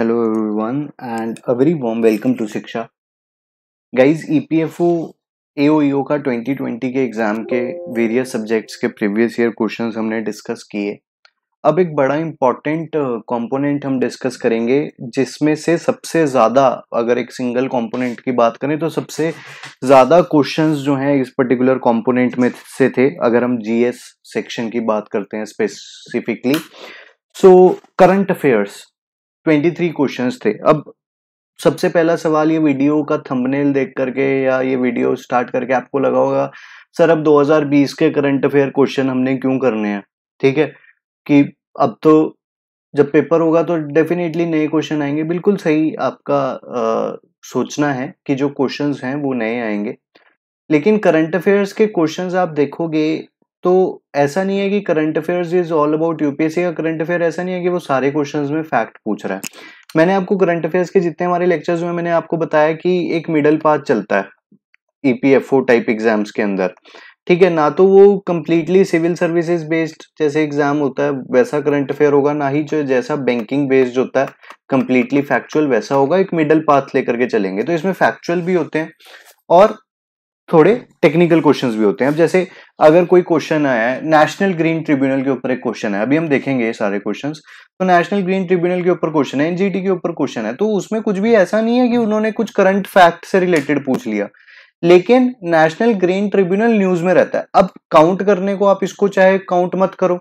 Hello everyone and a very warm welcome to Shiksha guys EPFO AOEO का 2020 के exam के various subjects के previous year question हमने discuss किए अब एक बड़ा इम्पॉर्टेंट कंपोनेंट uh, हम डिस्कस करेंगे जिसमें से सबसे ज़्यादा अगर एक सिंगल कंपोनेंट की बात करें तो सबसे ज़्यादा क्वेश्चंस जो हैं इस पर्टिकुलर कंपोनेंट में से थे अगर हम जीएस सेक्शन की बात करते हैं specifically so current affairs twenty three question थे अब सबसे पहला सवाल ये वीडियो का थंबनेल देख करके या ये वीडियो स्टार्ट करके आपको लगा होगा सर अब 2020 के करंट अफेयर क्वेश्चन हमने क्यों करने हैं ठीक है कि अब तो जब पेपर होगा तो डेफिनेटली नए क्वेश्चन आएंगे बिल्कुल सही आपका आ, सोचना है कि जो क्वेश्चंस हैं वो नए आएंगे लेकिन करंट अफेयर्स के क्वेश्चंस आप देखोगे तो ऐसा नहीं है कि current affairs is all about UPSC का करंट अफेयर ऐसा नहीं है कि वो सारे क्वेश्चंस में फैक्ट पूछ रहा है मैंने आपको करंट अफेयर्स के जितने हमारे लेक्चर्स में मैंने आपको बताया कि एक मिडल पाथ चलता है ईपीएफओ टाइप एग्जाम्स के अंदर ठीक है ना तो वो कम्प्लीटली सिविल सर्विसेज बेस्ड जैसे एग्जाम होता है वैसा करंट अफेयर होगा ना ही जो जैसा बैंकिंग बेस्ड होता है कम्प्लीटली फैक्चुअल वैसा होगा एक मिडल पाथ लेकर के चलेंगे तो इसमें फैक्चुअल भी होते हैं और थोड़े टेक्निकल क्वेश्चंस भी होते हैं अब जैसे अगर कोई क्वेश्चन आया है नेशनल ग्रीन ट्रिब्यूनल के ऊपर एक क्वेश्चन है अभी हम देखेंगे सारे क्वेश्चन तो नेशनल ग्रीन ट्रिब्यूनल के ऊपर क्वेश्चन है एनजीटी के ऊपर क्वेश्चन है तो उसमें कुछ भी ऐसा नहीं है कि उन्होंने कुछ करंट फैक्ट से रिलेटेड पूछ लिया लेकिन नेशनल ग्रीन ट्रिब्यूनल न्यूज में रहता है अब काउंट करने को आप इसको चाहे काउंट मत करो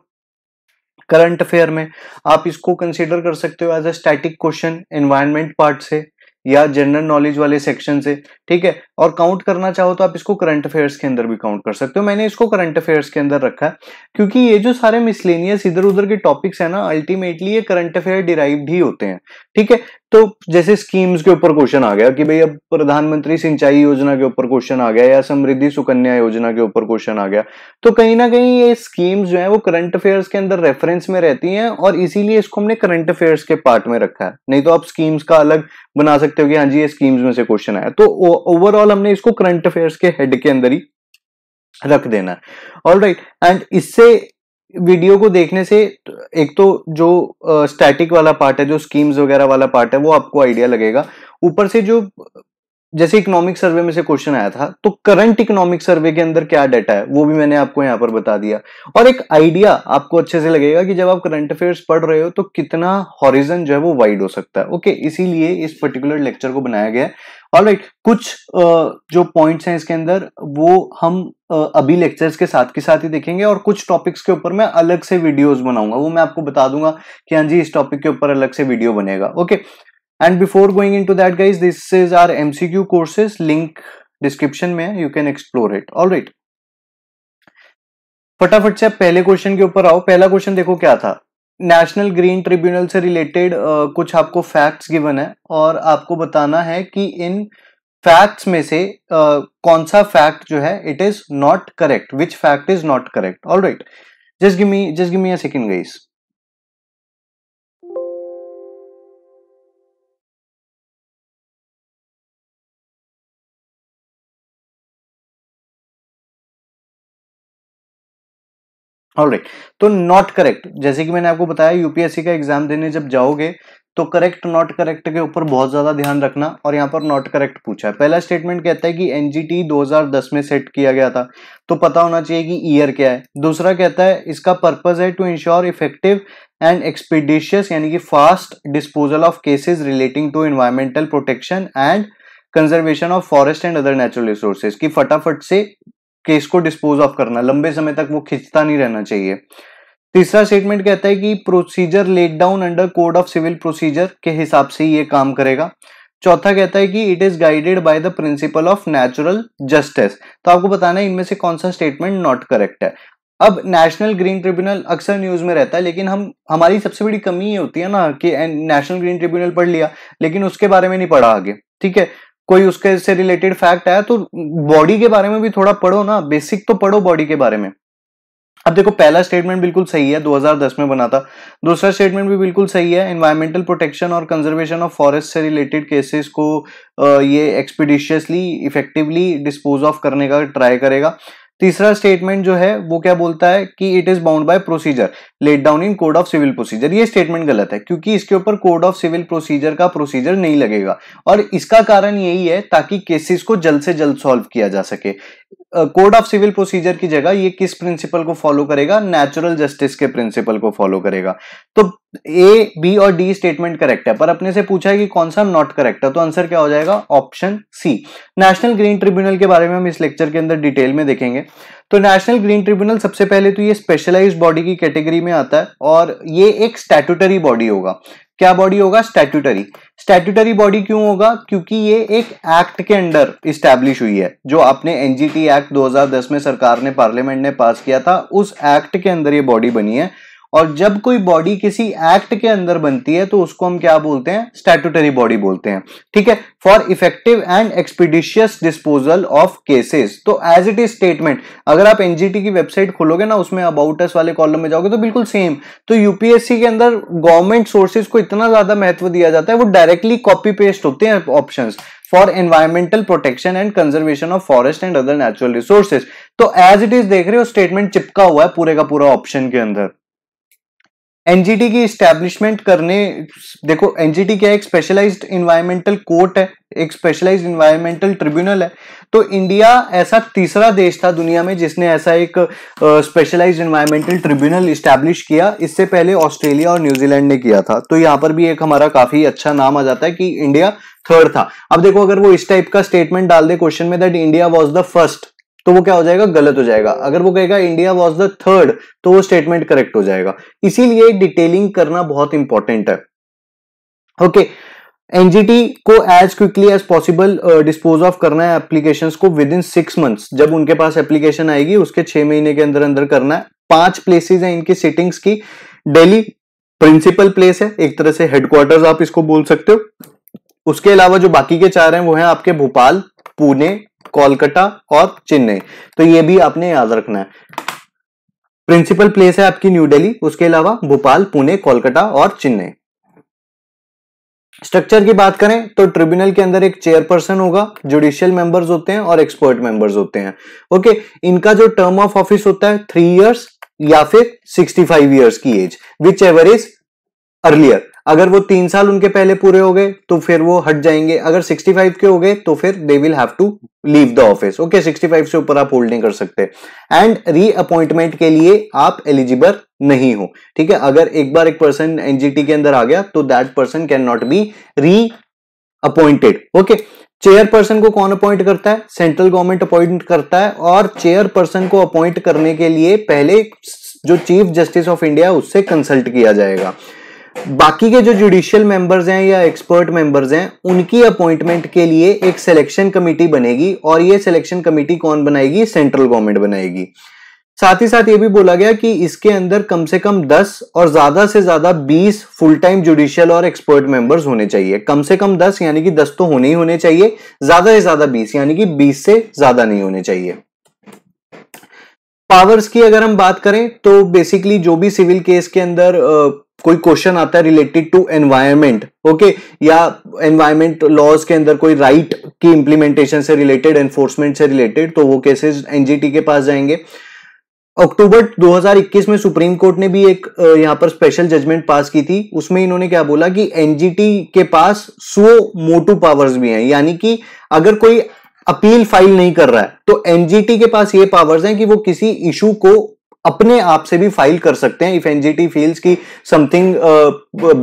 करंट अफेयर में आप इसको कंसिडर कर सकते हो as a static question environment part से या जनरल नॉलेज वाले सेक्शन से ठीक है और काउंट करना चाहो तो आप इसको करंट अफेयर्स के अंदर भी काउंट कर सकते हो मैंने इसको करंट अफेयर्स के अंदर रखा है क्योंकि ये जो सारे मिसलेनियस इधर उधर के टॉपिक्स है ना अल्टीमेटली ये करंट अफेयर डिराइव्ड ही होते हैं ठीक है तो जैसे स्कीम्स के ऊपर क्वेश्चन आ गया कि भाई अब प्रधानमंत्री सिंचाई योजना के ऊपर क्वेश्चन आ गया या समृद्धि सुकन्या योजना के ऊपर क्वेश्चन आ गया तो कहीं ना कहीं ये स्कीम्स जो है वो करंट अफेयर्स के अंदर रेफरेंस में रहती हैं और इसीलिए इसको हमने करंट अफेयर्स के पार्ट में रखा है नहीं तो आप स्कीम्स का अलग बना सकते हो कि हाँ जी ये स्कीम्स में से क्वेश्चन आया तो ओवरऑल हमने इसको करंट अफेयर्स के हेड के अंदर ही रख देना ऑल राइट एंड इससे वीडियो को देखने से एक तो जो स्टैटिक वाला पार्ट है जो स्कीम्स वगैरह वाला पार्ट है वो आपको आइडिया लगेगा ऊपर से जो जैसे इकोनॉमिक सर्वे में से क्वेश्चन आया था तो करंट इकोनॉमिक सर्वे के अंदर क्या डाटा है वो भी मैंने आपको यहां पर बता दिया और एक आइडिया आपको अच्छे से लगेगा कि जब आप करंट अफेयर्स पढ़ रहे हो तो कितना हॉरिजन जो है वो वाइड हो सकता है ओके इसीलिए इस पर्टिकुलर लेक्चर को बनाया गया है और राइट कुछ जो पॉइंट्स हैं इसके अंदर वो हम अभी लेक्चर्स के साथ के साथ ही देखेंगे और कुछ टॉपिक्स के ऊपर मैं अलग से वीडियोज बनाऊंगा वो मैं आपको बता दूंगा कि हाँ जी इस टॉपिक के ऊपर अलग से वीडियो बनेगा okay and and before going into that guys this is our mcq courses link description में you can explore it all right फटाफट से पहले क्वेश्चन के ऊपर आओ पहला क्वेश्चन देखो क्या था नेशनल ग्रीन ट्रिब्यूनल से रिलेटेड uh, कुछ आपको फैक्ट्स गिवन है और आपको बताना है कि इन फैक्ट्स में से uh, कौन सा फैक्ट जो है it is not correct which fact is not correct all right just give me just give me a second guys right तो नॉट करेक्ट जैसे कि मैंने आपको बताया यूपीएससी का एग्जाम देने जब जाओगे तो करेक्ट नॉट करेक्ट के ऊपर बहुत ज्यादा ध्यान रखना और यहाँ पर नॉट करेक्ट पूछा है पहला स्टेटमेंट कहता है कि एनजीटी 2010 में सेट किया गया था तो पता होना चाहिए कि ईयर क्या है दूसरा कहता है इसका पर्पज है to ensure effective and expeditious यानी कि fast disposal of cases relating to environmental protection and conservation of forest and other natural resources की फटाफट से केस को डिस्पोज ऑफ करना लंबे समय तक वो खिंचता नहीं रहना चाहिए तीसरा स्टेटमेंट कहता है कि procedure laid down under code of civil procedure के हिसाब से ये काम करेगा चौथा कहता है कि it is guided by the principle of natural justice तो आपको बताना है इनमें से कौन सा स्टेटमेंट नॉट करेक्ट है अब नेशनल ग्रीन ट्रिब्यूनल अक्सर न्यूज में रहता है लेकिन हम हमारी सबसे बड़ी कमी ये होती है ना कि नेशनल ग्रीन ट्रिब्यूनल पढ़ लिया लेकिन उसके बारे में नहीं पढ़ा आगे ठीक है कोई उसके से रिलेटेड फैक्ट आया तो बॉडी के बारे में भी थोड़ा पढ़ो ना बेसिक तो पढ़ो बॉडी के बारे में अब देखो पहला स्टेटमेंट बिल्कुल सही है 2010 में बना था दूसरा स्टेटमेंट भी बिल्कुल सही है एनवायरमेंटल प्रोटेक्शन और कंजर्वेशन ऑफ फॉरेस्ट से रिलेटेड केसेस को ये एक्सपीडिशियसली इफेक्टिवली डिस्पोज ऑफ करने का ट्राई करेगा तीसरा स्टेटमेंट जो है वो क्या बोलता है कि it is bound by procedure laid down in code of civil procedure ये स्टेटमेंट गलत है क्योंकि इसके ऊपर कोड ऑफ सिविल प्रोसीजर का प्रोसीजर नहीं लगेगा और इसका कारण यही है ताकि केसेस को जल्द से जल्द सॉल्व किया जा सके कोड ऑफ सिविल प्रोसीजर की जगह ये किस प्रिंसिपल को फॉलो करेगा नेचुरल जस्टिस के प्रिंसिपल को फॉलो करेगा तो ए बी और डी स्टेटमेंट करेक्ट है पर अपने से पूछा है कि कौन सा नॉट करेक्ट है तो आंसर क्या हो जाएगा option C national green tribunal के बारे में हम इस लेक्चर के अंदर डिटेल में देखेंगे तो नेशनल ग्रीन ट्रिब्यूनल सबसे पहले तो ये स्पेशलाइज्ड बॉडी की कैटेगरी में आता है और ये एक स्टैट्यूटरी बॉडी होगा क्या बॉडी होगा स्टैट्यूटरी स्टैट्यूटरी बॉडी क्यों होगा क्योंकि ये एक एक्ट के अंडर इस्टेब्लिश हुई है जो आपने एनजीटी एक्ट 2010 में सरकार ने पार्लियामेंट ने पास किया था उस एक्ट के अंदर ये बॉडी बनी है और जब कोई बॉडी किसी एक्ट के अंदर बनती है तो उसको हम क्या बोलते हैं स्टैटूटरी बॉडी बोलते हैं ठीक है for effective and expeditious disposal of cases तो एज इट इज स्टेटमेंट अगर आप एनजीटी की वेबसाइट खोलोगे ना उसमें अबाउट अस वाले कॉलम में जाओगे तो बिल्कुल सेम तो यूपीएससी के अंदर गवर्नमेंट सोर्सेज को इतना ज्यादा महत्व दिया जाता है वो डायरेक्टली कॉपी पेस्ट होते हैं option for environmental protection and conservation of forest and other natural resources तो एज इट इज देख रहे हो स्टेटमेंट चिपका हुआ है पूरे का पूरा ऑप्शन के अंदर एनजीटी की स्टैब्लिशमेंट करने देखो एनजीटी क्या है एक स्पेशलाइज्ड इन्वायरमेंटल कोर्ट है एक स्पेशलाइज्ड इन्वायरमेंटल ट्रिब्यूनल है तो इंडिया ऐसा तीसरा देश था दुनिया में जिसने ऐसा एक स्पेशलाइज्ड इन्वायरमेंटल ट्रिब्यूनल स्टैब्लिश किया इससे पहले ऑस्ट्रेलिया और न्यूजीलैंड ने किया था तो यहाँ पर भी एक हमारा काफी अच्छा नाम आ जाता है कि इंडिया थर्ड था अब देखो अगर वो इस टाइप का स्टेटमेंट डाल दे क्वेश्चन में that India was the first तो वो क्या हो जाएगा गलत हो जाएगा अगर वो कहेगा इंडिया वॉज द थर्ड तो वो स्टेटमेंट करेक्ट हो जाएगा इसीलिए डिटेलिंग करना बहुत इंपॉर्टेंट है ओके okay, एनजीटी को as quickly as possible dispose of करना है एप्लीकेशन को विद इन सिक्स मंथ्स जब उनके पास एप्लीकेशन आएगी उसके छह महीने के अंदर अंदर करना है पांच प्लेसेस हैं इनकी सिटिंग्स की डेली प्रिंसिपल प्लेस है एक तरह से हेडक्वार्टर आप इसको बोल सकते हो उसके अलावा जो बाकी के चार हैं वो हैं आपके भोपाल पुणे कोलकाता और चेन्नई तो ये भी आपने याद रखना है प्रिंसिपल प्लेस है आपकी न्यू दिल्ली उसके अलावा भोपाल पुणे कोलकाता और चेन्नई स्ट्रक्चर की बात करें तो ट्रिब्यूनल के अंदर एक चेयरपर्सन होगा जुडिशियल मेंबर्स होते हैं और एक्सपर्ट मेंबर्स होते हैं ओके इनका जो टर्म ऑफ ऑफिस होता है थ्री इयर्स या फिर सिक्सटी फाइव ईयर्स की age whichever is earlier अगर वो तीन साल उनके पहले पूरे हो गए तो फिर वो हट जाएंगे अगर 65 के हो गए तो फिर they will have to leave the office okay 65 से ऊपर आप होल्ड नहीं कर सकते एंड रीअपॉइंटमेंट के लिए आप एलिजिबल नहीं हो ठीक है अगर एक बार एक पर्सन एनजीटी के अंदर आ गया तो that person can not be reappointed okay chairperson को कौन अपॉइंट करता है सेंट्रल गवर्नमेंट अपॉइंट करता है और चेयर पर्सन को अपॉइंट करने के लिए पहले जो चीफ जस्टिस ऑफ इंडिया उससे कंसल्ट किया जाएगा बाकी के जो जुडिशियल मेंबर्स हैं या एक्सपर्ट मेंबर्स हैं उनकी अपॉइंटमेंट के लिए एक सिलेक्शन कमेटी बनेगी और ये सिलेक्शन कमेटी कौन बनाएगी सेंट्रल गवर्नमेंट बनाएगी साथ ही साथ ये भी बोला गया कि इसके अंदर कम से कम 10 और ज्यादा से ज्यादा 20 फुल टाइम जुडिशियल और एक्सपर्ट मेंबर्स होने चाहिए कम से कम 10 यानी कि 10 तो होने ही होने चाहिए ज्यादा से ज्यादा 20 यानी कि 20 से ज्यादा नहीं होने चाहिए पावर्स की अगर हम बात करें तो बेसिकली जो भी सिविल केस के अंदर कोई क्वेश्चन आता है रिलेटेड टू एनवायरमेंट ओके या एनवायरमेंट लॉज के अंदर कोई राइट right की इंप्लीमेंटेशन से रिलेटेड एनफोर्समेंट से रिलेटेड तो वो केसेस एनजीटी के पास जाएंगे अक्टूबर 2021 में सुप्रीम कोर्ट ने भी एक यहां पर स्पेशल जजमेंट पास की थी उसमें इन्होंने क्या बोला कि एनजीटी के पास सो मोटू पावर्स भी हैं यानी कि अगर कोई अपील फाइल नहीं कर रहा है तो एनजीटी के पास ये पावर्स हैं कि वो किसी इशू को अपने आप से भी फाइल कर सकते हैं इफ एनजीटी फील्स की something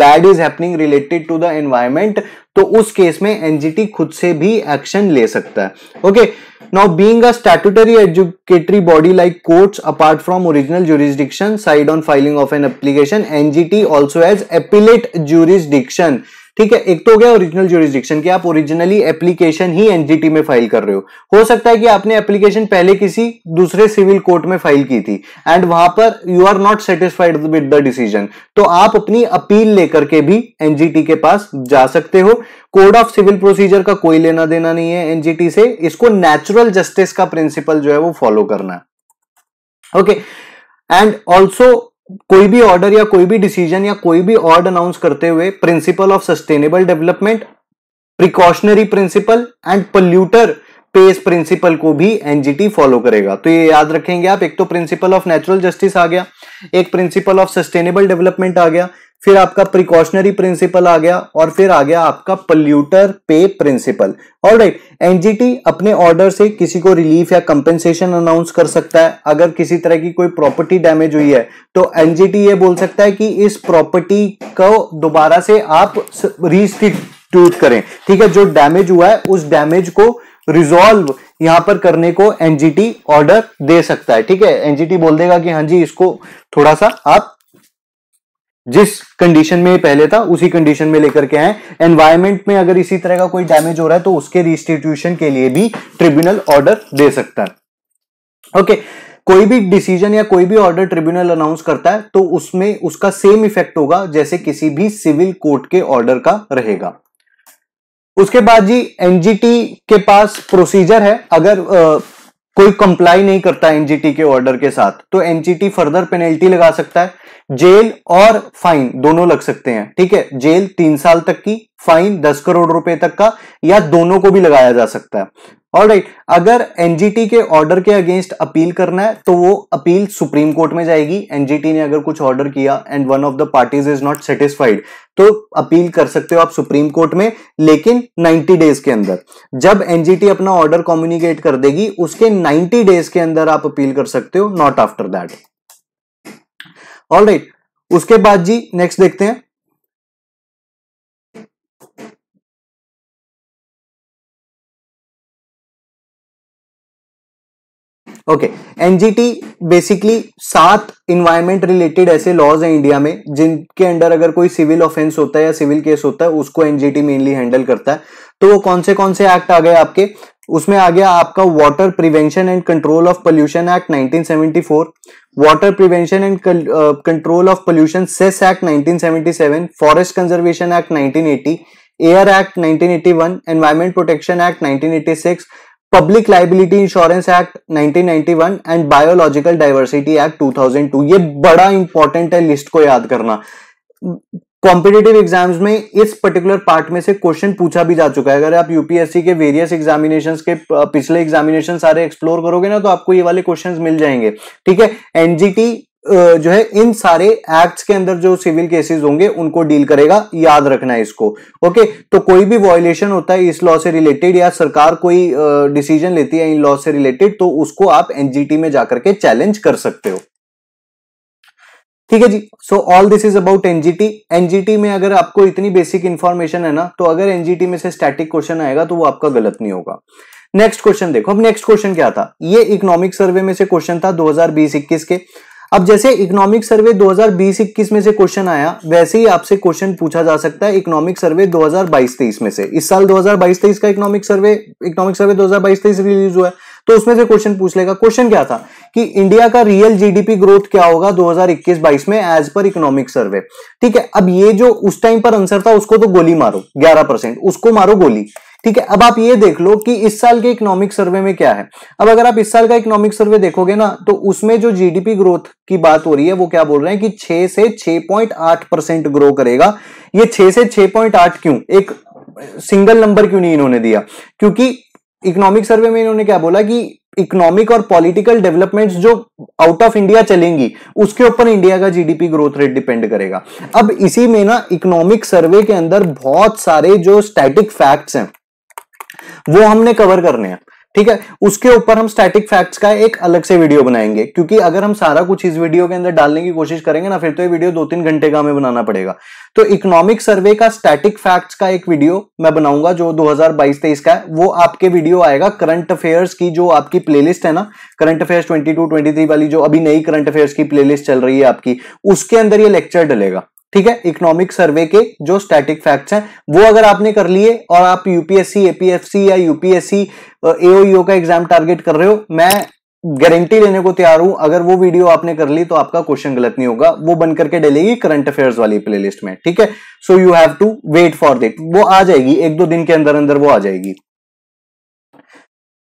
bad is happening related to the environment तो उस केस में एनजीटी खुद से भी एक्शन ले सकता है okay now being a statutory adjudicatory body like courts apart from original jurisdiction side on filing of an application NGT also as appellate jurisdiction ठीक है एक तो हो गया ओरिजिनल जोरिस्डिक्शन की आप ओरिजिनली एप्लीकेशन ही एनजीटी में फाइल कर रहे हो हो सकता है कि आपने एप्लीकेशन पहले किसी दूसरे सिविल कोर्ट में फाइल की थी एंड वहां पर you are not satisfied with the decision तो आप अपनी अपील लेकर के भी एनजीटी के पास जा सकते हो कोड ऑफ सिविल प्रोसीजर का कोई लेना देना नहीं है एनजीटी से इसको नेचुरल जस्टिस का प्रिंसिपल जो है वो फॉलो करना ओके एंड ऑल्सो कोई भी ऑर्डर या कोई भी डिसीजन या कोई भी ऑर्ड अनाउंस करते हुए principle of sustainable development precautionary principle and polluter pays principle को भी एनजीटी फॉलो करेगा तो ये याद रखेंगे आप एक तो प्रिंसिपल ऑफ नेचुरल जस्टिस आ गया एक प्रिंसिपल ऑफ सस्टेनेबल डेवलपमेंट आ गया फिर आपका प्रिकॉशनरी प्रिंसिपल आ गया और फिर आ गया आपका पल्यूटर पे प्रिंसिपल और राइट एनजीटी अपने ऑर्डर से किसी को रिलीफ या कंपेंसेशन अनाउंस कर सकता है अगर किसी तरह की कोई प्रॉपर्टी डैमेज हुई है तो एनजीटी ये बोल सकता है कि इस प्रॉपर्टी को दोबारा से आप रिस्टिट्यूट करें ठीक है जो डैमेज हुआ है उस डैमेज को रिजॉल्व यहां पर करने को एनजीटी ऑर्डर दे सकता है ठीक है एनजीटी बोल देगा कि हाँ जी इसको थोड़ा सा आप जिस कंडीशन में पहले था उसी कंडीशन में लेकर के आए एनवायरमेंट में अगर इसी तरह का कोई डैमेज हो रहा है तो उसके रिस्टिट्यूशन के लिए भी ट्रिब्यूनल ऑर्डर दे सकता है ओके okay, कोई भी डिसीजन या कोई भी ऑर्डर ट्रिब्यूनल अनाउंस करता है तो उसमें उसका सेम इफेक्ट होगा जैसे किसी भी सिविल कोर्ट के ऑर्डर का रहेगा उसके बाद जी एनजीटी के पास प्रोसीजर है अगर आ, कोई कंप्लाई नहीं करता एनजीटी के ऑर्डर के साथ तो एनजीटी फर्दर पेनल्टी लगा सकता है जेल और फाइन दोनों लग सकते हैं ठीक है जेल तीन साल तक की फाइन दस करोड़ रुपए तक का या दोनों को भी लगाया जा सकता है ऑल राइट right, अगर एनजीटी के ऑर्डर के अगेंस्ट अपील करना है तो वो अपील सुप्रीम कोर्ट में जाएगी एनजीटी ने अगर कुछ ऑर्डर किया and one of the parties is not satisfied तो अपील कर सकते हो आप सुप्रीम कोर्ट में लेकिन 90 डेज के अंदर जब एनजीटी अपना ऑर्डर कम्युनिकेट कर देगी उसके 90 डेज के अंदर आप अपील कर सकते हो not after that all right उसके बाद जी नेक्स्ट देखते हैं ओके एनजीटी बेसिकली सात इन्वायरमेंट रिलेटेड ऐसे लॉज हैं इंडिया में जिनके अंडर अगर कोई सिविल ऑफेंस होता है या सिविल केस होता है उसको एनजीटी मेनली हैंडल करता है तो वो कौन से कौन से एक्ट आ गए आपके उसमें आ गया आपका water prevention and control of pollution act 1974 water prevention and control of pollution cess act 1977 forest conservation act 1980 air act 1981 environment protection act 1986 public liability insurance act 1991 and biological diversity act 2002 ये बड़ा important है list को याद करना competitive exams में इस particular part में से क्वेश्चन पूछा भी जा चुका है अगर आप यूपीएससी के वेरियस एग्जामिनेशन के पिछले एग्जामिनेशन सारे एक्सप्लोर करोगे ना तो आपको ये वाले क्वेश्चन मिल जाएंगे ठीक है एनजीटी जो है इन सारे एक्ट्स के अंदर जो सिविल केसेस होंगे उनको डील करेगा याद रखना है इसको ओके तो कोई भी वॉयलेशन होता है इस लॉ से रिलेटेड या सरकार कोई डिसीजन लेती है इन लॉ से रिलेटेड तो उसको आप एनजीटी में जाकर के चैलेंज कर सकते हो ठीक है जी so all this is about NGT NGT में अगर आपको इतनी बेसिक इंफॉर्मेशन है ना तो अगर एनजीटी में से स्टैटिक क्वेश्चन आएगा तो वो आपका गलत नहीं होगा नेक्स्ट क्वेश्चन देखो अब नेक्स्ट क्वेश्चन क्या था ये इकोनॉमिक सर्वे में से क्वेश्चन था दो हजार के अब जैसे इकोनॉमिक सर्वे 2020-21 में से क्वेश्चन आया वैसे ही आपसे क्वेश्चन पूछा जा सकता है इकोनॉमिक सर्वे 2022-23 में से इस साल 2022-23 का economic survey economic survey 2022-23 release हुआ है तो उसमें से क्वेश्चन पूछ लेगा क्वेश्चन क्या था कि इंडिया का रियल जीडीपी ग्रोथ क्या होगा 2021-22 में एज पर इकोनॉमिक सर्वे ठीक है अब ये जो उस टाइम पर आंसर था उसको तो गोली मारो ग्यारह उसको मारो गोली ठीक है अब आप ये देख लो कि इस साल के इकोनॉमिक सर्वे में क्या है अब अगर आप इस साल का इकोनॉमिक सर्वे देखोगे ना तो उसमें जो जीडीपी ग्रोथ की बात हो रही है वो क्या बोल रहे हैं कि 6 से 6.8 परसेंट ग्रो करेगा ये 6 से 6.8 क्यों एक सिंगल नंबर क्यों नहीं इन्होंने दिया क्योंकि इकोनॉमिक सर्वे में इन्होंने क्या बोला कि इकोनॉमिक और पॉलिटिकल डेवलपमेंट्स जो आउट ऑफ इंडिया चलेंगी उसके ऊपर इंडिया का जीडीपी ग्रोथ रेट डिपेंड करेगा अब इसी में ना इकोनॉमिक सर्वे के अंदर बहुत सारे जो स्टैटिक फैक्ट्स हैं वो हमने कवर करने हैं ठीक है उसके ऊपर हम स्टैटिक फैक्ट्स का एक अलग से वीडियो बनाएंगे क्योंकि अगर हम सारा कुछ इस वीडियो के अंदर डालने की कोशिश करेंगे ना फिर तो ये वीडियो दो तीन घंटे का हमें बनाना पड़ेगा तो इकोनॉमिक सर्वे का स्टैटिक फैक्ट्स का एक वीडियो मैं बनाऊंगा जो 2022-23 का है वो आपके वीडियो आएगा करंट अफेयर्स की जो आपकी प्लेलिस्ट है ना करंट अफेयर्स 22 23 वाली जो अभी नई करंट अफेयर्स की प्लेलिस्ट चल रही है आपकी उसके अंदर ये लेक्चर डलेगा ठीक है इकोनॉमिक सर्वे के जो स्टैटिक फैक्ट्स हैं वो अगर आपने कर लिए और आप यूपीएससी एपीएफसी या यूपीएससी एओईओ e का एग्जाम टारगेट कर रहे हो मैं गारंटी लेने को तैयार हूं अगर वो वीडियो आपने कर ली तो आपका क्वेश्चन गलत नहीं होगा वो बन करके डलेगी करंट अफेयर्स वाली प्लेलिस्ट में ठीक है so you have to wait for that वो आ जाएगी एक दो दिन के अंदर अंदर वो आ जाएगी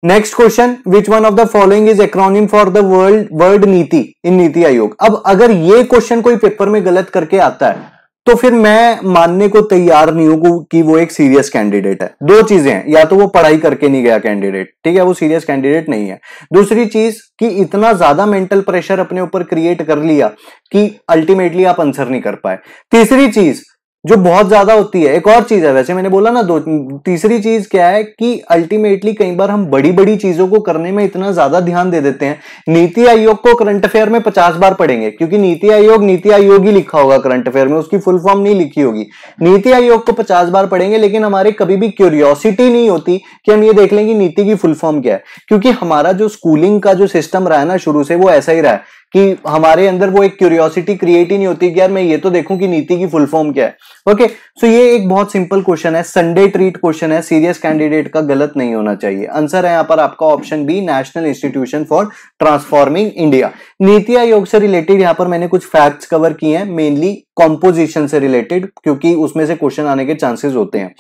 next question which one of the following is acronym for the world world NITI in नीति आयोग अब अगर ये क्वेश्चन कोई पेपर में गलत करके आता है तो फिर मैं मानने को तैयार नहीं हूं कि वो एक सीरियस कैंडिडेट है दो चीजें हैं या तो वो पढ़ाई करके नहीं गया कैंडिडेट ठीक है वो सीरियस कैंडिडेट नहीं है दूसरी चीज कि इतना ज्यादा मेंटल प्रेशर अपने ऊपर क्रिएट कर लिया कि अल्टीमेटली आप आंसर नहीं कर पाए तीसरी चीज जो बहुत ज्यादा होती है एक और चीज है वैसे मैंने बोला ना दो तीसरी चीज क्या है कि अल्टीमेटली कई बार हम बड़ी बड़ी चीजों को करने में इतना ज्यादा ध्यान दे देते हैं नीति आयोग को करंट अफेयर में पचास बार पढ़ेंगे क्योंकि नीति आयोग नीति आयोग ही लिखा होगा करंट अफेयर में उसकी फुल फॉर्म नहीं लिखी होगी नीति आयोग को पचास बार पढ़ेंगे लेकिन हमारे कभी भी क्यूरियोसिटी नहीं होती कि हम ये देख लें कि नीति की फुल फॉर्म क्या है क्योंकि हमारा जो स्कूलिंग का जो सिस्टम रहा है ना शुरू से वो ऐसा ही रहा है कि हमारे अंदर वो एक क्यूरियोसिटी क्रिएट ही नहीं होती कि यार मैं ये तो देखूं कि नीति की फुल फॉर्म क्या है ओके okay, सो so ये एक बहुत सिंपल क्वेश्चन है संडे ट्रीट क्वेश्चन है सीरियस कैंडिडेट का गलत नहीं होना चाहिए आंसर है यहाँ पर आपका option B national institution for transforming India NITI Aayog से रिलेटेड यहां पर मैंने कुछ फैक्ट्स कवर किए हैं मेनली कॉम्पोजिशन से रिलेटेड क्योंकि उसमें से क्वेश्चन आने के चांसेस होते हैं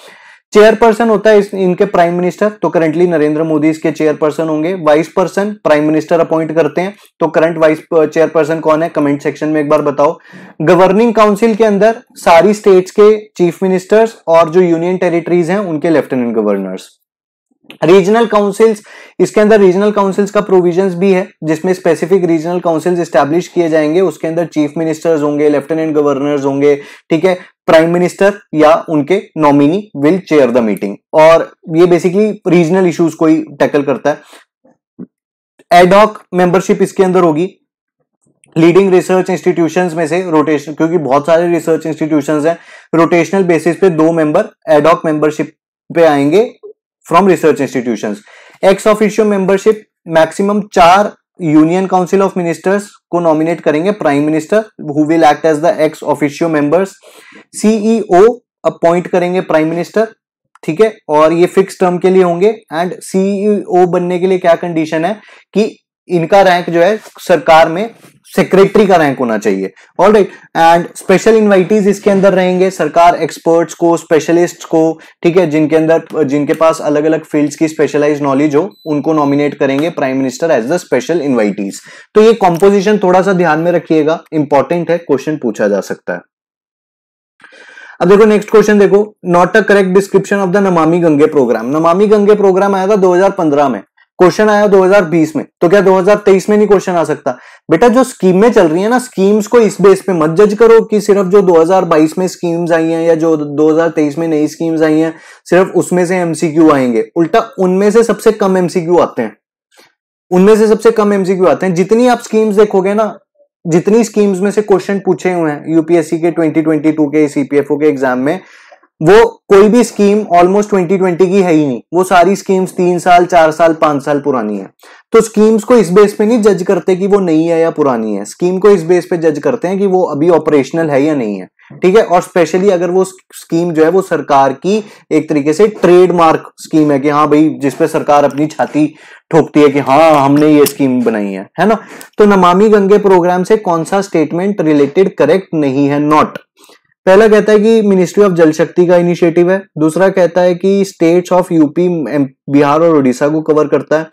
चेयरपर्सन होता है इस, इनके प्राइम मिनिस्टर तो करंटली नरेंद्र मोदी इसके चेयरपर्सन होंगे vice person prime minister appoint करते हैं तो करंट वाइस चेयरपर्सन कौन है कमेंट सेक्शन में एक बार बताओ गवर्निंग काउंसिल के अंदर सारी स्टेट्स के चीफ मिनिस्टर्स और जो यूनियन टेरिटरीज हैं उनके लेफ्टिनेंट गवर्नर्स रीजनल काउंसिल्स इसके अंदर रीजनल काउंसिल्स का प्रोविजंस भी है जिसमें स्पेसिफिक रीजनल काउंसिल्स स्टैब्लिश किए जाएंगे उसके अंदर चीफ मिनिस्टर्स होंगे लेफ्टिनेंट गवर्नर्स होंगे ठीक है प्राइम मिनिस्टर या उनके nominee will chair the meeting और ये बेसिकली रीजनल इश्यूज को ही टैकल करता है एडॉक मेंबरशिप इसके अंदर होगी लीडिंग रिसर्च इंस्टीट्यूशंस में से रोटेशन क्योंकि बहुत सारे रिसर्च इंस्टीट्यूशंस हैं रोटेशनल बेसिस पे दो मेंबर एडॉक मेंबरशिप पे आएंगे from research institutions ex officio membership maximum चार यूनियन काउंसिल ऑफ मिनिस्टर्स को नॉमिनेट करेंगे prime minister who will act as the ex officio members CEO appoint करेंगे prime minister ठीक है और ये फिक्स टर्म के लिए होंगे एंड सीईओ e बनने के लिए क्या कंडीशन है कि इनका रैंक जो है सरकार में सेक्रेटरी का रैंक होना चाहिए all right and special invitees इसके अंदर रहेंगे सरकार एक्सपर्ट्स को स्पेशलिस्ट को ठीक है जिनके अंदर जिनके पास अलग अलग फील्ड्स की स्पेशलाइज नॉलेज हो उनको नॉमिनेट करेंगे prime minister as the special invitees तो ये कॉम्पोजिशन थोड़ा सा ध्यान में रखिएगा इंपॉर्टेंट है क्वेश्चन पूछा जा सकता है अब देखो नेक्स्ट क्वेश्चन देखो not a correct description of the Namami Gange programme नमामि गंगे प्रोग्राम आया था 2015 में क्वेश्चन आया 2020 में तो क्या 2023 में नहीं क्वेश्चन आ सकता बेटा जो स्कीम में चल रही है ना स्कीम्स को इस बेस पे मत जज करो कि सिर्फ जो 2022 में स्कीम्स आई हैं या जो 2023 में नई स्कीम्स आई हैं सिर्फ उसमें से एमसीक्यू आएंगे उल्टा उनमें से सबसे कम एमसीक्यू आते हैं उनमें से सबसे कम एमसीक्यू आते हैं जितनी आप स्कीम्स देखोगे ना जितनी स्कीम्स में से क्वेश्चन पूछे हुए हैं यूपीएससी के ट्वेंटी के सीपीएफओ के एग्जाम में वो कोई भी स्कीम ऑलमोस्ट 2020 की है ही नहीं वो सारी स्कीम्स तीन साल चार साल पांच साल पुरानी है तो स्कीम्स को इस बेस पे नहीं जज करते कि वो नई है या पुरानी है स्कीम को इस बेस पे जज करते हैं कि वो अभी ऑपरेशनल है या नहीं है ठीक है और स्पेशली अगर वो स्कीम जो है वो सरकार की एक तरीके से ट्रेडमार्क स्कीम है कि हाँ भाई जिसपे सरकार अपनी छाती ठोकती है कि हाँ हमने ये स्कीम बनाई है है ना तो नमामि गंगे प्रोग्राम से कौन सा स्टेटमेंट रिलेटेड करेक्ट नहीं है नॉट पहला कहता है कि मिनिस्ट्री ऑफ जल शक्ति का इनिशिएटिव है दूसरा कहता है कि स्टेट्स ऑफ यूपी बिहार और उड़ीसा को कवर करता है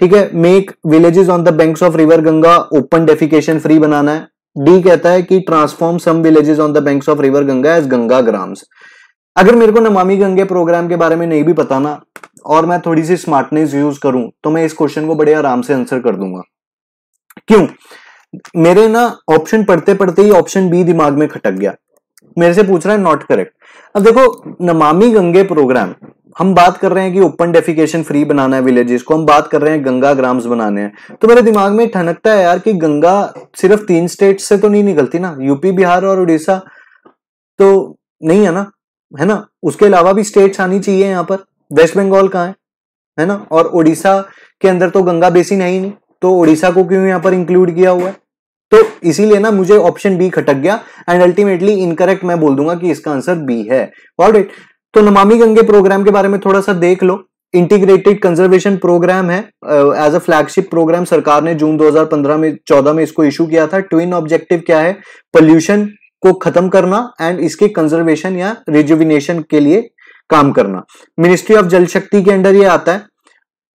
ठीक है make villages on the banks of river Ganga open defecation free बनाना है डी कहता है कि transform some villages on the banks of river Ganga as Ganga ग्राम्स अगर मेरे को नमामि गंगे प्रोग्राम के बारे में नहीं भी पता ना और मैं थोड़ी सी स्मार्टनेस यूज करूं तो मैं इस क्वेश्चन को बड़े आराम से आंसर कर दूंगा क्यों मेरे ना ऑप्शन पढ़ते पढ़ते ही ऑप्शन बी दिमाग में खटक गया मेरे से पूछ रहा है नॉट करेक्ट अब देखो नमामि गंगे प्रोग्राम हम बात कर रहे हैं कि ओपन डेफिकेशन फ्री बनाना है विलेजेस को हम बात कर रहे हैं गंगा ग्राम्स बनाने हैं तो मेरे दिमाग में ठनकता है यार कि गंगा सिर्फ तीन स्टेट से तो नहीं निकलती ना यूपी बिहार और उड़ीसा तो नहीं है ना है ना उसके अलावा भी स्टेट्स आनी चाहिए यहाँ पर वेस्ट बंगाल कहाँ है है ना और उड़ीसा के अंदर तो गंगा बेसिन है ही नहीं तो उड़ीसा को क्यों यहाँ पर इंक्लूड किया हुआ है तो इसीलिए ना मुझे ऑप्शन बी खटक गया एंड अल्टीमेटली इनकरेक्ट मैं बोल दूंगा कि इसका आंसर बी है ऑलराइट तो नमामि गंगे प्रोग्राम के बारे में थोड़ा सा देख लो इंटीग्रेटेड कंजर्वेशन प्रोग्राम है एज अ फ्लैगशिप प्रोग्राम सरकार ने जून 2015 में 14 में इसको इशू किया था ट्विन ऑब्जेक्टिव क्या है पोल्यूशन को खत्म करना एंड इसके कंजर्वेशन या रिजुविनेशन के लिए काम करना मिनिस्ट्री ऑफ जल शक्ति के अंडर ये आता है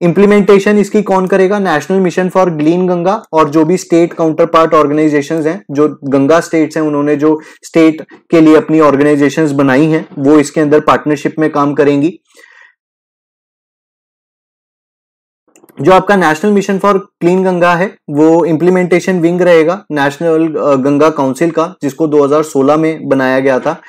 इम्प्लीमेंटेशन इसकी कौन करेगा national mission for clean Ganga और जो भी स्टेट काउंटर पार्ट ऑर्गेनाइजेशन है जो गंगा स्टेट्स हैं उन्होंने जो स्टेट के लिए अपनी ऑर्गेनाइजेशन बनाई हैं वो इसके अंदर पार्टनरशिप में काम करेंगी जो आपका national mission for clean Ganga है वो इम्प्लीमेंटेशन विंग रहेगा नेशनल गंगा काउंसिल का जिसको 2016 में बनाया गया था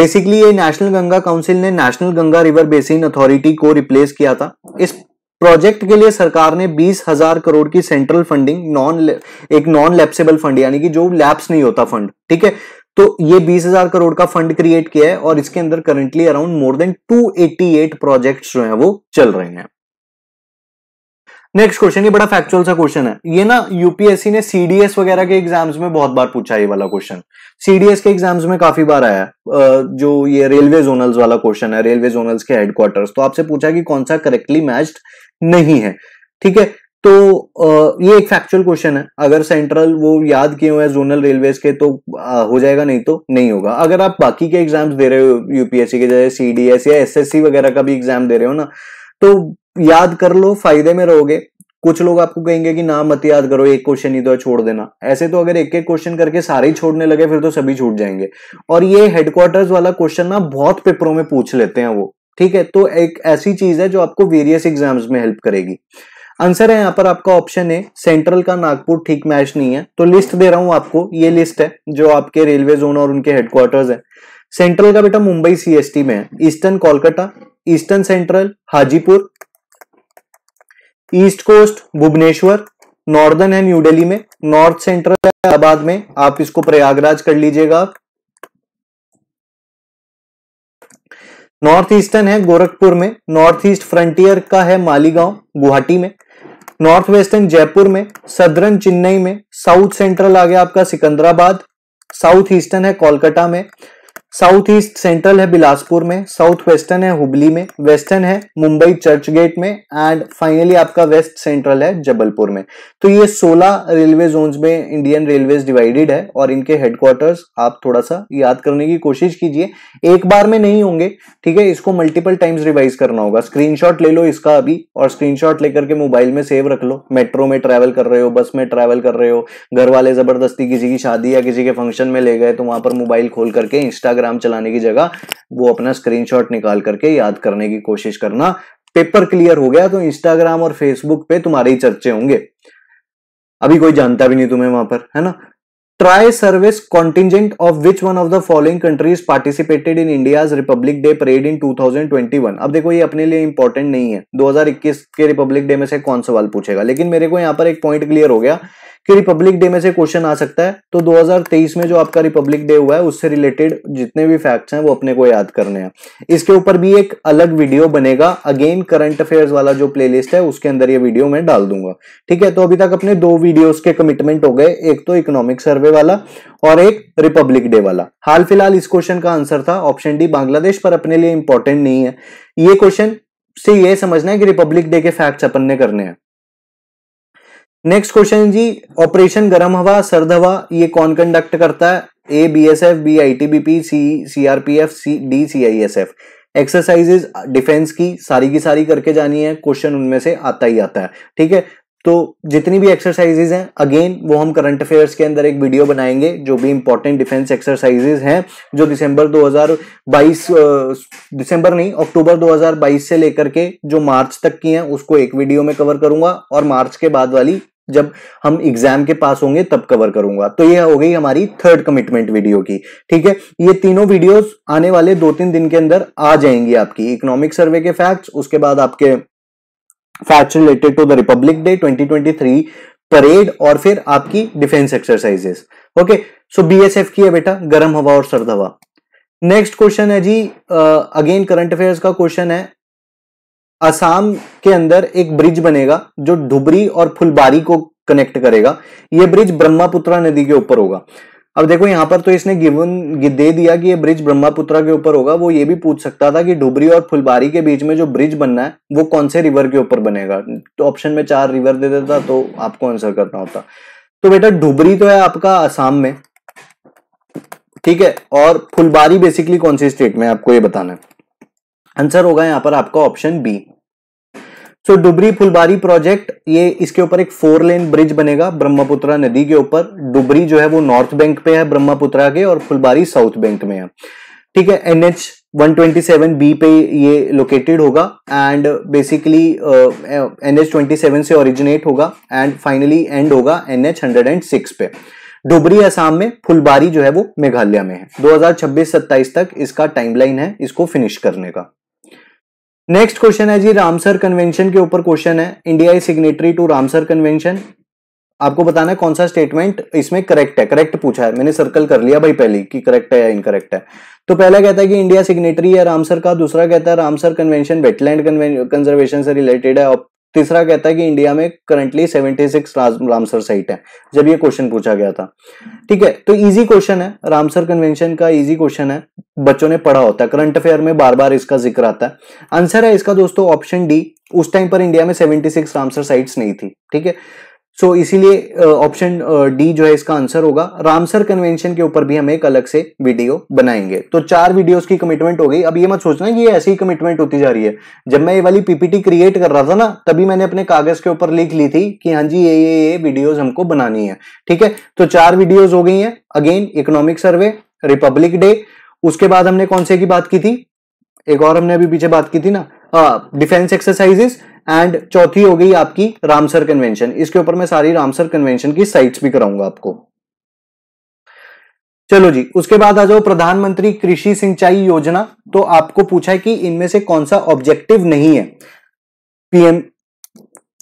बेसिकली ये नेशनल गंगा काउंसिल ने national Ganga river basin authority को रिप्लेस किया था इस प्रोजेक्ट के लिए सरकार ने बीस हजार करोड़ की सेंट्रल फंडिंग नॉन एक नॉन लैप्सेबल फंड यानी कि जो लैप्स नहीं होता फंड ठीक है तो ये बीस हजार करोड़ का फंड क्रिएट किया है और इसके अंदर currently around more than 288 projects जो है वो चल रहे हैं नेक्स्ट क्वेश्चन ये बड़ा फैक्चुअल सा क्वेश्चन है ये ना यूपीएससी ने सीडीएस वगैरह के एग्जाम्स में बहुत बार पूछा ये वाला क्वेश्चन सीडीएस के एग्जाम्स में काफी बार आया जो ये रेलवे जोनल्स वाला क्वेश्चन है रेलवे जोनल्स के हेडक्वार्टर्स तो आपसे पूछा कि कौन सा करेक्टली मैच्ड नहीं है ठीक है तो ये एक फैक्चुअल क्वेश्चन है अगर सेंट्रल वो याद किए हुए हैं जोनल रेलवेज के तो हो जाएगा नहीं तो नहीं होगा अगर आप बाकी के एग्जाम्स दे रहे हो यूपीएससी के जैसे सीडीएस या एसएससी वगैरह का भी एग्जाम दे रहे हो ना तो याद कर लो फायदे में रहोगे कुछ लोग आपको कहेंगे कि ना मत याद करो एक क्वेश्चन ही तो छोड़ देना ऐसे तो अगर एक एक क्वेश्चन करके सारे छोड़ने लगे फिर तो सभी छूट जाएंगे और ये हेडक्वार्टर्स वाला क्वेश्चन ना बहुत पेपरों में पूछ लेते हैं वो ठीक है तो एक ऐसी चीज है जो आपको वेरियस एग्जाम्स में हेल्प करेगी आंसर है यहाँ पर आपका ऑप्शन है सेंट्रल का नागपुर ठीक मैच नहीं है तो लिस्ट दे रहा हूं आपको ये लिस्ट है जो आपके रेलवे जोन और उनके हेडक्वार्टर्स है सेंट्रल का बेटा मुंबई सीएसटी में है eastern Kolkata eastern central Hajipur east coast Bhubaneswar northern है न्यू दिल्ली में नॉर्थ सेंट्रल इलाहाबाद में आप इसको प्रयागराज कर लीजिएगा नॉर्थ ईस्टर्न है गोरखपुर में नॉर्थ ईस्ट फ्रंटियर का है मालीगांव गुवाहाटी में नॉर्थ वेस्टर्न जयपुर में सदरन चेन्नई में साउथ सेंट्रल आ गया आपका सिकंदराबाद साउथ ईस्टर्न है कोलकाता में साउथ ईस्ट सेंट्रल है बिलासपुर में साउथ वेस्टर्न है हुबली में वेस्टर्न है मुंबई चर्च गेट में एंड फाइनली आपका वेस्ट सेंट्रल है जबलपुर में तो ये 16 रेलवे जोन में इंडियन रेलवे डिवाइडेड है और इनके हेडक्वार्टर्स आप थोड़ा सा याद करने की कोशिश कीजिए एक बार में नहीं होंगे ठीक है इसको मल्टीपल टाइम्स रिवाइज करना होगा स्क्रीन ले लो इसका अभी और स्क्रीन लेकर के मोबाइल में सेव रख लो मेट्रो में ट्रैवल कर रहे हो बस में ट्रैवल कर रहे हो घर वाले जबरदस्ती किसी की शादी या किसी के फंक्शन में ले गए तो वहां पर मोबाइल खोल करके इंस्टाग्राम डायग्राम चलाने की जगह वो अपना स्क्रीनशॉट निकाल करके याद करने की कोशिश करना पेपर क्लियर हो गया तो इंस्टाग्राम और फेसबुक पे तुम्हारे ही चर्चे होंगे अभी कोई जानता भी नहीं तुम्हें वहां पर है ना try service contingent of which one of the following countries participated in India's Republic Day parade in 2021 अब देखो ये अपने लिए इंपॉर्टेंट नहीं है 2021 के रिपब्लिक डे में से कौन सवाल पूछेगा लेकिन मेरे को यहाँ पर एक पॉइंट क्लियर हो गया कि रिपब्लिक डे में से क्वेश्चन आ सकता है तो 2023 में जो आपका रिपब्लिक डे हुआ है उससे रिलेटेड जितने भी फैक्ट्स हैं वो अपने को याद करने हैं इसके ऊपर भी एक अलग वीडियो बनेगा अगेन करंट अफेयर्स वाला जो प्लेलिस्ट है उसके अंदर ये वीडियो मैं डाल दूंगा ठीक है तो अभी तक अपने दो वीडियो के कमिटमेंट हो गए एक तो इकोनॉमिक सर्वे वाला और एक रिपब्लिक डे वाला हाल फिलहाल इस क्वेश्चन का आंसर था ऑप्शन डी बांग्लादेश पर अपने लिए इंपॉर्टेंट नहीं है ये क्वेश्चन से ये समझना है कि रिपब्लिक डे के फैक्ट्स अपन ने करने हैं नेक्स्ट क्वेश्चन जी ऑपरेशन गर्म हवा सर्द हवा ये कौन कंडक्ट करता है A B S F B I T B P C C R P F C D C I S F exercises defence की सारी की सारी करके जानी है क्वेश्चन उनमें से आता ही आता है ठीक है तो जितनी भी एक्सरसाइजेज हैं अगेन वो हम करंट अफेयर्स के अंदर एक वीडियो बनाएंगे जो भी इंपॉर्टेंट डिफेंस एक्सरसाइजेज हैं जो दिसंबर 2022 दिसंबर नहीं अक्टूबर 2022 से लेकर के जो मार्च तक की हैं उसको एक वीडियो में कवर करूंगा और मार्च के बाद वाली जब हम एग्जाम के पास होंगे तब कवर करूंगा तो ये हो गई हमारी थर्ड कमिटमेंट वीडियो की ठीक है ये तीनों वीडियोस आने वाले दो तीन दिन के अंदर आ जाएंगी आपकी इकोनॉमिक सर्वे के फैक्ट्स उसके बाद आपके facts related to the republic day 2023 parade और फिर आपकी defence exercises okay so BSF की है बेटा गर्म हवा और सर्द हवा नेक्स्ट क्वेश्चन है जी अगेन करंट अफेयर्स का क्वेश्चन है असम के अंदर एक ब्रिज बनेगा जो धुबरी और फुलबारी को कनेक्ट करेगा ये ब्रिज ब्रह्मपुत्रा नदी के ऊपर होगा अब देखो यहां पर तो इसने गिवन दे दिया कि ये ब्रिज ब्रह्मपुत्रा के ऊपर होगा वो ये भी पूछ सकता था कि ढुबरी और फुलबारी के बीच में जो ब्रिज बनना है वो कौन से रिवर के ऊपर बनेगा तो ऑप्शन में चार रिवर दे देता तो आपको आंसर करना होता तो बेटा ढुबरी तो है आपका आसाम में ठीक है और फुलबारी बेसिकली कौन सी स्टेट में आपको ये बताना है आंसर होगा यहां पर आपका option B so so, Dhubri Phulbari project ये इसके ऊपर एक फोर लेन ब्रिज बनेगा ब्रह्मपुत्रा नदी के ऊपर डुबरी जो है वो नॉर्थ बैंक पे है ब्रह्मपुत्रा के और फुलबारी साउथ बैंक में है ठीक है एनएच 127 बी पे ये लोकेटेड होगा एंड बेसिकली uh, एनएच 27 से ओरिजिनेट होगा एंड फाइनली एंड होगा एनएच 106 पे डुबरी असम में फुलबारी जो है वो मेघालय में है 2026-27 तक इसका टाइमलाइन है इसको फिनिश करने का नेक्स्ट क्वेश्चन है जी रामसर कन्वेंशन के ऊपर क्वेश्चन है India is signatory to Ramsar convention आपको बताना है कौन सा स्टेटमेंट इसमें करेक्ट है करेक्ट पूछा है मैंने सर्कल कर लिया भाई पहले कि करेक्ट है या इनकरेक्ट है तो पहला कहता है कि इंडिया सिग्नेटरी है रामसर का दूसरा कहता है रामसर कन्वेंशन वेटलैंड कंजर्वेशन से रिलेटेड है और तीसरा कहता है कि इंडिया में करंटली 76 सिक्स रामसर साइट है जब ये क्वेश्चन पूछा गया था ठीक है तो इजी क्वेश्चन है रामसर कन्वेंशन का इजी क्वेश्चन है बच्चों ने पढ़ा होता है करंट अफेयर में बार बार इसका जिक्र आता है आंसर है इसका दोस्तों ऑप्शन डी उस टाइम पर इंडिया में 76 रामसर साइट्स नहीं थी ठीक है सो इसीलिए ऑप्शन uh, डी uh, जो है इसका आंसर होगा रामसर कन्वेंशन के ऊपर भी हम एक अलग से वीडियो बनाएंगे तो चार वीडियोस की कमिटमेंट हो गई अब ये मत सोचना कि ये ऐसी ही कमिटमेंट होती जा रही है जब मैं ये वाली पीपीटी क्रिएट कर रहा था ना तभी मैंने अपने कागज के ऊपर लिख ली थी कि हाँ जी ये ये ये वीडियोज हमको बनानी है ठीक है तो चार वीडियोज हो गई है again economic survey republic day उसके बाद हमने कौन से की बात की थी एक और हमने अभी पीछे बात की थी ना डिफेंस हाँ, एक्सरसाइजेस एंड चौथी हो गई आपकी रामसर कन्वेंशन इसके ऊपर मैं सारी रामसर कन्वेंशन की साइट्स भी कराऊंगा आपको चलो जी उसके बाद आ जाओ प्रधानमंत्री कृषि सिंचाई योजना तो आपको पूछा है कि इनमें से कौन सा ऑब्जेक्टिव नहीं है पीएम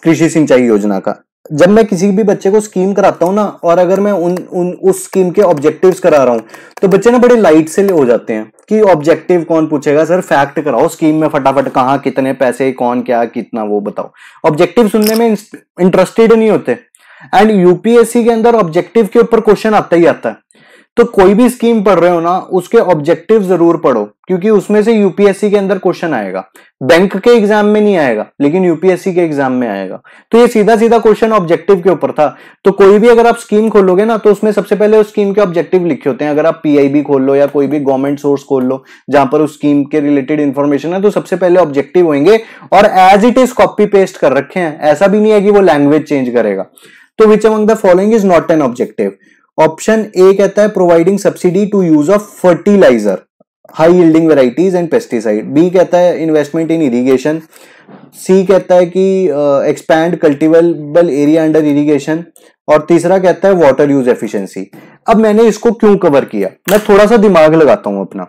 कृषि सिंचाई योजना का जब मैं किसी भी बच्चे को स्कीम कराता हूँ ना और अगर मैं उन उन उस स्कीम के ऑब्जेक्टिव्स करा रहा हूँ तो बच्चे ना बड़े लाइट से हो जाते हैं कि ऑब्जेक्टिव कौन पूछेगा सर फैक्ट कराओ स्कीम में फटाफट कहाँ कितने पैसे कौन क्या कितना वो बताओ ऑब्जेक्टिव सुनने में इंटरेस्टेड नहीं होते एंड यूपीएससी के अंदर ऑब्जेक्टिव के ऊपर क्वेश्चन आता ही आता है तो कोई भी स्कीम पढ़ रहे हो ना उसके ऑब्जेक्टिव जरूर पढ़ो क्योंकि उसमें से यूपीएससी के अंदर क्वेश्चन आएगा बैंक के एग्जाम में नहीं आएगा लेकिन यूपीएससी के एग्जाम में आएगा तो ये सीधा सीधा क्वेश्चन ऑब्जेक्टिव के ऊपर था तो कोई भी अगर आप स्कीम खोलोगे ना तो उसमें सबसे पहले उस स्कीम के ऑब्जेक्टिव लिखे होते हैं अगर आप पीआईबी खोल लो या कोई भी गवर्नमेंट सोर्स खोल लो जहां पर उस स्कीम के रिलेटेड इन्फॉर्मेशन है तो सबसे पहले ऑब्जेक्टिव होंगे और as it is copy paste कर रखे हैं ऐसा भी नहीं है कि वो लैंग्वेज चेंज करेगा तो which among the following is not an objective option A कहता है providing subsidy to use of fertiliser high yielding varieties and pesticide B कहता है इन्वेस्टमेंट इन इरीगेशन सी कहता है कि expand cultivable area under irrigation और तीसरा कहता है वाटर यूज एफिशिएंसी अब मैंने इसको क्यों कवर किया मैं थोड़ा सा दिमाग लगाता हूं अपना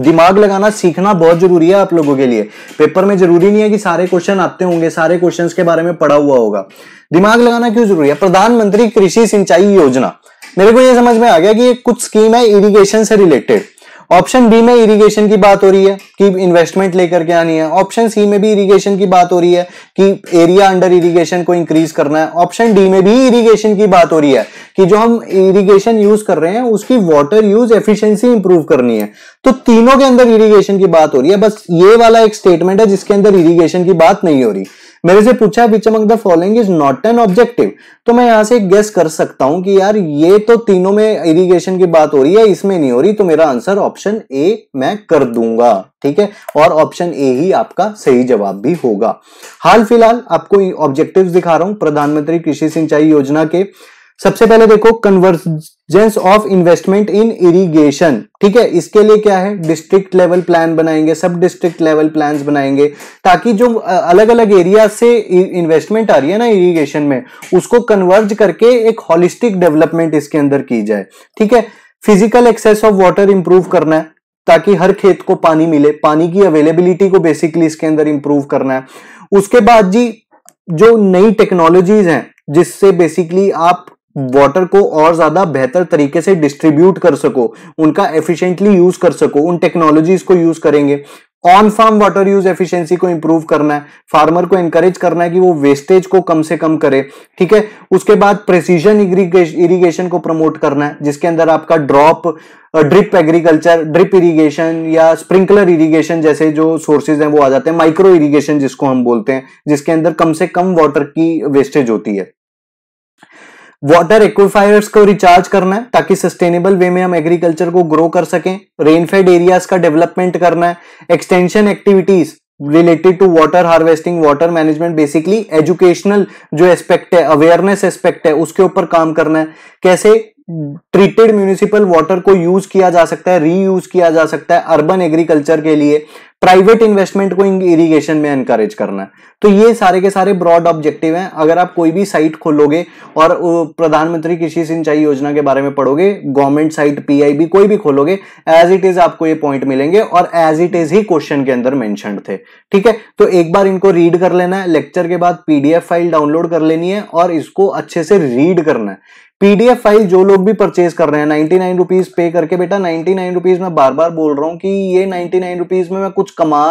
दिमाग लगाना सीखना बहुत जरूरी है आप लोगों के लिए पेपर में जरूरी नहीं है कि सारे क्वेश्चन आते होंगे सारे क्वेश्चन के बारे में पढ़ा हुआ होगा दिमाग लगाना क्यों जरूरी है प्रधानमंत्री कृषि सिंचाई योजना मेरे को ये समझ में आ गया कि ये कुछ स्कीम है इरिगेशन से रिलेटेड ऑप्शन बी में इरिगेशन की बात हो रही है कि इन्वेस्टमेंट लेकर के आनी है ऑप्शन सी में भी इरिगेशन की बात हो रही है कि एरिया अंडर इरिगेशन को इंक्रीज करना है ऑप्शन डी में भी इरिगेशन की बात हो रही है कि जो हम इरिगेशन यूज कर रहे हैं उसकी वाटर यूज एफिशिएंसी इंप्रूव करनी है तो तीनों के अंदर इरीगेशन की बात हो रही है बस ये वाला एक स्टेटमेंट है जिसके अंदर इरीगेशन की बात नहीं हो रही मेरे से पूछा which among the following is not an objective तो मैं यहां से गेस कर सकता हूं कि यार ये तो तीनों में इरिगेशन की बात हो रही है इसमें नहीं हो रही तो मेरा आंसर ऑप्शन ए मैं कर दूंगा ठीक है और ऑप्शन ए ही आपका सही जवाब भी होगा हाल फिलहाल आपको ऑब्जेक्टिव दिखा रहा हूं प्रधानमंत्री कृषि सिंचाई योजना के सबसे पहले देखो convergence of investment in irrigation ठीक है इसके लिए क्या है डिस्ट्रिक्ट लेवल प्लान बनाएंगे सब डिस्ट्रिक्ट लेवल प्लान बनाएंगे ताकि जो अलग अलग एरिया से इन्वेस्टमेंट आ रही है ना इरिगेशन में उसको कन्वर्ज करके एक हॉलिस्टिक डेवलपमेंट इसके अंदर की जाए ठीक है physical access of water improve करना है ताकि हर खेत को पानी मिले पानी की अवेलेबिलिटी को बेसिकली इसके अंदर इंप्रूव करना है उसके बाद जी जो नई टेक्नोलॉजीज हैं जिससे बेसिकली आप वाटर को और ज्यादा बेहतर तरीके से डिस्ट्रीब्यूट कर सको उनका एफिशिएंटली यूज कर सको उन टेक्नोलॉजीज को यूज करेंगे on farm water use efficiency को इंप्रूव करना है फार्मर को एनकरेज करना है कि वो वेस्टेज को कम से कम करे ठीक है उसके बाद प्रेसिजन इरिगेशन को प्रमोट करना है जिसके अंदर आपका drop drip agriculture drip irrigation या स्प्रिंकलर इरिगेशन जैसे जो सोर्सेज हैं वो आ जाते हैं माइक्रो इरिगेशन जिसको हम बोलते हैं जिसके अंदर कम से कम वाटर की वेस्टेज होती है वाटर एक्विफायर्स को रिचार्ज करना है ताकि सस्टेनेबल वे में हम एग्रीकल्चर को ग्रो कर सकें रेनफेड एरियाज का डेवलपमेंट करना है extension activities related to water harvesting water management basically educational जो एस्पेक्ट है अवेयरनेस एस्पेक्ट है उसके ऊपर काम करना है कैसे ट्रीटेड म्यूनिसिपल वाटर को यूज किया जा सकता है रीयूज किया जा सकता है अर्बन एग्रीकल्चर के लिए प्राइवेट इन्वेस्टमेंट को इरिगेशन में एनकरेज करना है तो ये सारे के सारे ब्रॉड ऑब्जेक्टिव हैं अगर आप कोई भी साइट खोलोगे और प्रधानमंत्री कृषि सिंचाई योजना के बारे में पढ़ोगे गवर्नमेंट साइट पीआईबी कोई भी खोलोगे एज इट इज आपको ये पॉइंट मिलेंगे और एज इट इज ही क्वेश्चन के अंदर मैंशन थे ठीक है तो एक बार इनको रीड कर लेना है लेक्चर के बाद पीडीएफ फाइल डाउनलोड कर लेनी है और इसको अच्छे से रीड करना है पीडीएफ फाइल जो लोग भी परचेज कर रहे हैं नाइनटी नाइन रुपीज पे करके बेटा नाइन्टी नाइन रुपीज मैं बार बार बोल रहा हूँ कि ये नाइनटी नाइन रुपीज में मैं कुछ कमा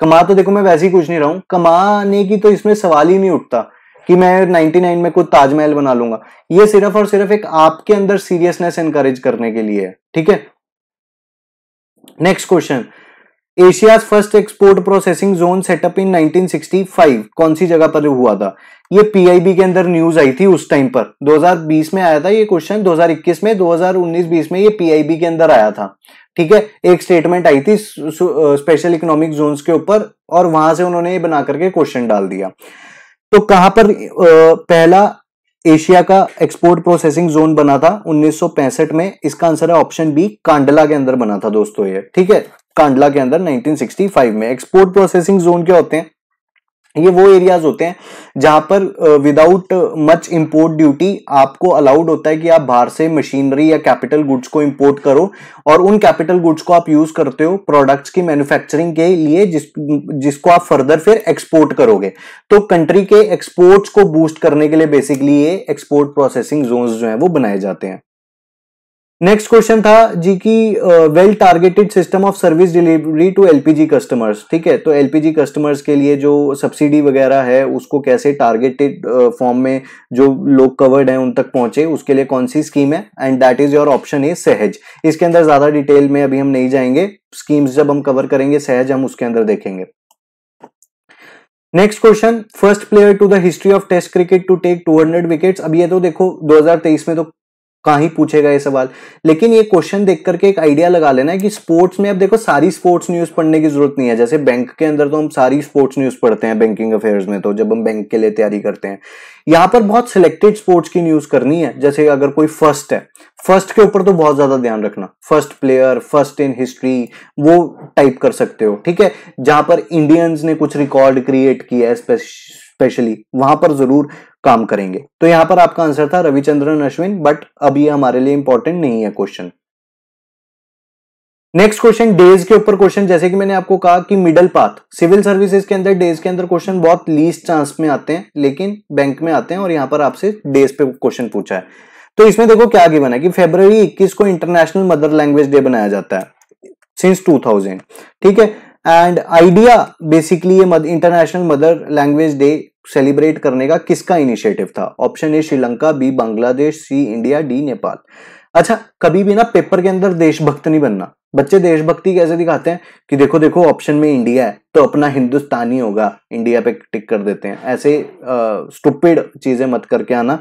कमा तो देखो मैं वैसे ही कुछ नहीं रहा हूँ कमाने की तो इसमें सवाल ही नहीं उठता कि मैं नाइनटी नाइन में कुछ ताजमहल बना लूंगा ये सिर्फ और सिर्फ एक आपके अंदर सीरियसनेस एनकरेज करने के लिए है ठीक है next question Asia's first export processing zone set up in 1965 कौन सी जगह पर हुआ था ये पीआईबी के अंदर न्यूज आई थी उस टाइम पर 2020 में आया था ये क्वेश्चन 2021 में 2019-20 में ये पीआईबी के अंदर आया था ठीक है एक स्टेटमेंट आई थी स्पेशल इकोनॉमिक जोन के ऊपर और वहां से उन्होंने ये बना करके क्वेश्चन डाल दिया तो कहां पर पहला एशिया का एक्सपोर्ट प्रोसेसिंग जोन बना था 1965 में इसका आंसर है ऑप्शन बी कांडला के अंदर बना था दोस्तों ये ठीक है कांडला के अंदर 1965 में एक्सपोर्ट प्रोसेसिंग जोन क्या होते हैं ये वो एरियाज होते हैं जहां पर विदाउट मच इंपोर्ट ड्यूटी आपको अलाउड होता है कि आप बाहर से मशीनरी या कैपिटल गुड्स को इंपोर्ट करो और उन कैपिटल गुड्स को आप यूज करते हो प्रोडक्ट्स की मैन्युफैक्चरिंग के लिए जिस जिसको आप फर्दर फिर एक्सपोर्ट करोगे तो कंट्री के एक्सपोर्ट्स को बूस्ट करने के लिए बेसिकली ये एक्सपोर्ट प्रोसेसिंग जोन जो है वो बनाए जाते हैं नेक्स्ट क्वेश्चन था जी की well targeted system of service delivery to LPG customers ठीक है तो एलपीजी कस्टमर्स के लिए जो सब्सिडी वगैरह है उसको कैसे टारगेटेड फॉर्म uh, में जो लोग कवर्ड हैं उन तक पहुंचे उसके लिए कौन सी स्कीम है and that is your option A Sahaj इसके अंदर ज्यादा डिटेल में अभी हम नहीं जाएंगे स्कीम्स जब हम कवर करेंगे सहज हम उसके अंदर देखेंगे next question first player to the history of test cricket to take 200 wickets अब ये तो देखो 2023 में तो कहा ही पूछेगा ये सवाल लेकिन ये क्वेश्चन देख करके एक आइडिया लगा लेना है कि स्पोर्ट्स में अब देखो सारी स्पोर्ट्स न्यूज पढ़ने की जरूरत नहीं है जैसे बैंक के अंदर तो हम सारी स्पोर्ट्स न्यूज पढ़ते हैं बैंकिंग अफेयर्स में तो जब हम बैंक के लिए तैयारी करते हैं यहां पर बहुत सिलेक्टेड स्पोर्ट्स की न्यूज करनी है जैसे अगर कोई फर्स्ट है फर्स्ट के ऊपर तो बहुत ज्यादा ध्यान रखना first player first in history वो टाइप कर सकते हो ठीक है जहां पर इंडियंस ने कुछ रिकॉर्ड क्रिएट किया है स्पेशली वहां पर जरूर काम करेंगे तो यहाँ पर आपका आंसर था रविचंद्रन अश्विन बट अब ये हमारे लिए इंपॉर्टेंट नहीं है क्वेश्चन नेक्स्ट क्वेश्चन डेज के ऊपर क्वेश्चन जैसे कि मैंने आपको कहा कि मिडल पाथ सिविल सर्विसेज के अंदर डेज के अंदर क्वेश्चन बहुत लीस्ट चांस में आते हैं लेकिन बैंक में आते हैं और यहाँ पर आपसे डेज पे क्वेश्चन पूछा है तो इसमें देखो क्या गिवन है कि फेब्रवरी 21 को इंटरनेशनल मदर लैंग्वेज डे बनाया जाता है सिंस 2000 ठीक है एंड आइडिया बेसिकली ये international mother language day celebrate करने का किसका इनिशिएटिव था option A Sri Lanka B Bangladesh C India D Nepal अच्छा कभी भी ना पेपर के अंदर देशभक्त नहीं बनना बच्चे देशभक्ति कैसे दिखाते हैं कि देखो देखो ऑप्शन में इंडिया है तो अपना हिंदुस्तानी होगा इंडिया पे टिक कर देते हैं ऐसे स्टुपिड चीजें मत करके आना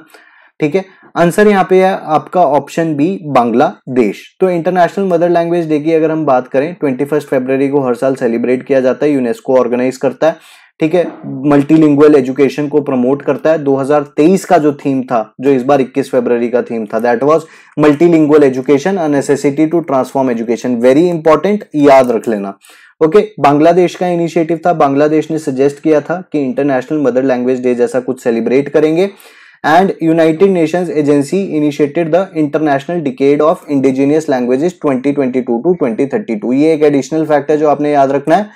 ठीक है आंसर यहाँ पे है आपका ऑप्शन बी बांग्लादेश तो इंटरनेशनल मदर लैंग्वेज डे की अगर हम बात करें ट्वेंटी फर्स्ट को हर साल सेलिब्रेट किया जाता है यूनेस्को ऑर्गेनाइज करता है ठीक है मल्टीलिंगुअल एजुकेशन को प्रमोट करता है 2023 का जो थीम था जो इस बार 21 फरवरी का थीम था that was multilingual education a necessity to transform education very important याद रख लेना ओके okay, बांग्लादेश का इनिशिएटिव था बांग्लादेश ने सजेस्ट किया था कि इंटरनेशनल मदर लैंग्वेज डे जैसा कुछ सेलिब्रेट करेंगे and United Nations agency initiated the international decade of indigenous languages 2022 to 2032 ये एक एडिशनल फैक्ट है जो आपने याद रखना है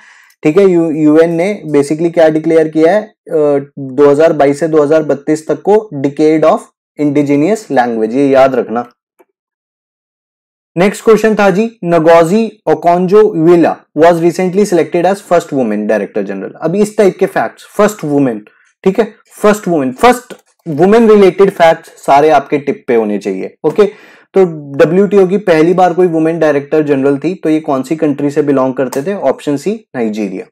ठीक है यू यूएन ने बेसिकली क्या डिक्लेयर किया है दो हजार बाईस से दो हजार बत्तीस तक को डिकेड ऑफ इंडिजीनियस लैंग्वेज ये याद रखना नेक्स्ट क्वेश्चन था जी Ngozi Okonjo Iweala was recently selected as first women director general अब इस टाइप के फैक्ट्स फर्स्ट वुमेन ठीक है first women first women related facts सारे आपके टिप पे होने चाहिए ओके okay? तो डब्ल्यू की पहली बार कोई वुमेन डायरेक्टर जनरल थी तो ये कौन सी कंट्री से बिलोंग करते थे option C Nigeria